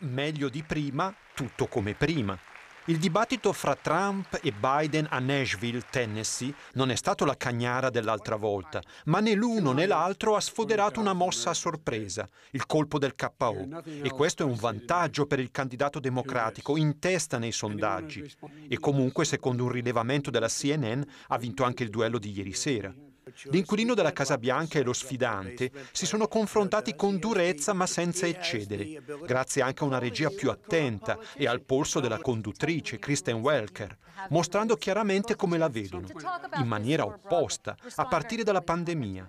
meglio di prima, tutto come prima. Il dibattito fra Trump e Biden a Nashville, Tennessee, non è stato la cagnara dell'altra volta, ma né l'uno né l'altro ha sfoderato una mossa a sorpresa, il colpo del KO. E questo è un vantaggio per il candidato democratico in testa nei sondaggi. E comunque, secondo un rilevamento della CNN, ha vinto anche il duello di ieri sera. L'inquilino della Casa Bianca e lo sfidante si sono confrontati con durezza ma senza eccedere, grazie anche a una regia più attenta e al polso della conduttrice, Kristen Welker, mostrando chiaramente come la vedono, in maniera opposta, a partire dalla pandemia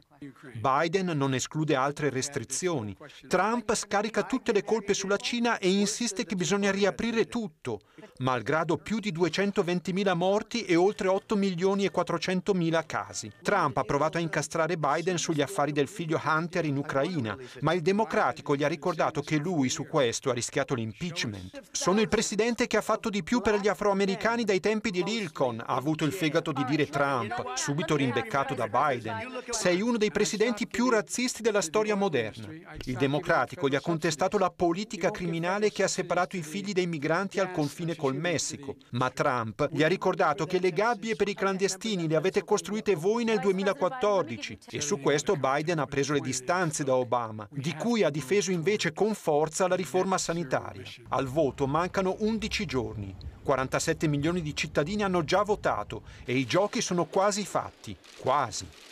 Biden non esclude altre restrizioni. Trump scarica tutte le colpe sulla Cina e insiste che bisogna riaprire tutto, malgrado più di 220.000 morti e oltre 8 milioni e 400.000 casi. Trump ha provato a incastrare Biden sugli affari del figlio Hunter in Ucraina, ma il democratico gli ha ricordato che lui su questo ha rischiato l'impeachment. Sono il presidente che ha fatto di più per gli afroamericani dai tempi di Lincoln, ha avuto il fegato di dire Trump, subito rimbeccato da Biden. Sei uno dei dei presidenti più razzisti della storia moderna. Il democratico gli ha contestato la politica criminale che ha separato i figli dei migranti al confine col Messico, ma Trump gli ha ricordato che le gabbie per i clandestini le avete costruite voi nel 2014 e su questo Biden ha preso le distanze da Obama, di cui ha difeso invece con forza la riforma sanitaria. Al voto mancano 11 giorni. 47 milioni di cittadini hanno già votato e i giochi sono quasi fatti, quasi.